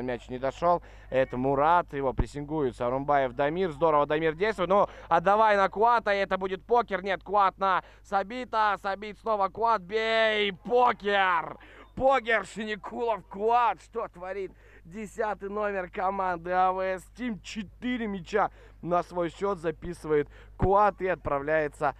Мяч не дошел. Это Мурат. Его прессингует. Сарумбаев Дамир. Здорово Дамир действует. Ну, отдавай на Куата. И это будет покер. Нет, Куат на Сабита. Сабит снова Куат. Бей! Покер! Покер Шиникулов Куат. Что творит? Десятый номер команды АВС Тим. Четыре мяча на свой счет записывает Куат и отправляется